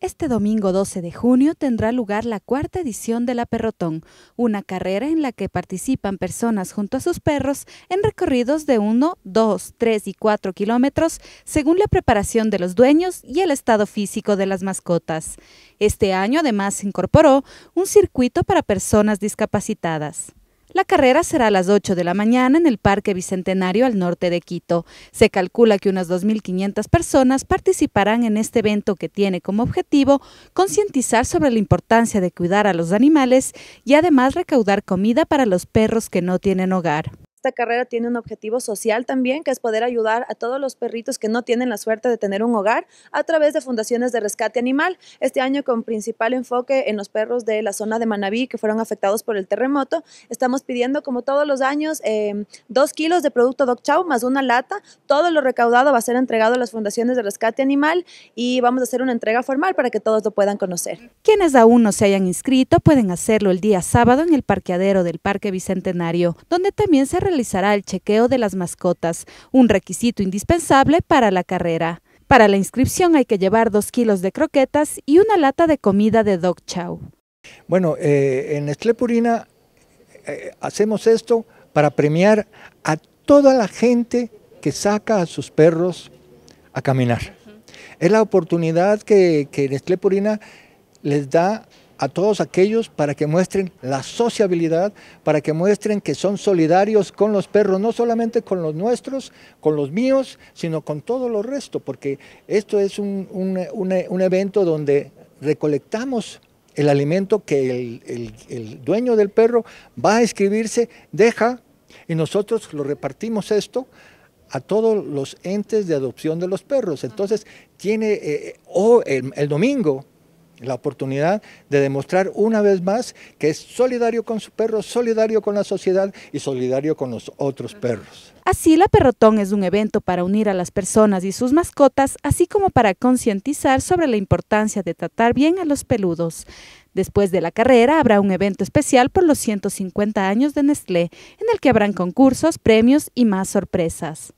Este domingo 12 de junio tendrá lugar la cuarta edición de la Perrotón, una carrera en la que participan personas junto a sus perros en recorridos de 1, 2, 3 y 4 kilómetros según la preparación de los dueños y el estado físico de las mascotas. Este año además se incorporó un circuito para personas discapacitadas. La carrera será a las 8 de la mañana en el Parque Bicentenario al norte de Quito. Se calcula que unas 2.500 personas participarán en este evento que tiene como objetivo concientizar sobre la importancia de cuidar a los animales y además recaudar comida para los perros que no tienen hogar esta carrera tiene un objetivo social también, que es poder ayudar a todos los perritos que no tienen la suerte de tener un hogar a través de fundaciones de rescate animal. Este año con principal enfoque en los perros de la zona de Manabí que fueron afectados por el terremoto. Estamos pidiendo, como todos los años, em, dos kilos de producto Doc Chow más una lata. Todo lo recaudado va a ser entregado a las fundaciones de rescate animal y vamos a hacer una entrega formal para que todos lo puedan conocer. Quienes aún no se hayan inscrito pueden hacerlo el día sábado en el parqueadero del Parque Bicentenario, donde también se realiza realizará el chequeo de las mascotas, un requisito indispensable para la carrera. Para la inscripción hay que llevar dos kilos de croquetas y una lata de comida de dog chow. Bueno, eh, en Estlepurina eh, hacemos esto para premiar a toda la gente que saca a sus perros a caminar. Es la oportunidad que, que les da a todos aquellos para que muestren la sociabilidad, para que muestren que son solidarios con los perros, no solamente con los nuestros, con los míos, sino con todo lo resto, porque esto es un, evento donde recolectamos el alimento que el, dueño del perro va a escribirse, deja, y nosotros lo repartimos esto a todos los entes de adopción de los perros. Entonces, tiene, eh, eh, o el, domingo la oportunidad de demostrar una vez más que es solidario con su perro, solidario con la sociedad y solidario con los otros perros. Así, la Perrotón es un evento para unir a las personas y sus mascotas, así como para concientizar sobre la importancia de tratar bien a los peludos. Después de la carrera habrá un evento especial por los 150 años de Nestlé, en el que habrán concursos, premios y más sorpresas.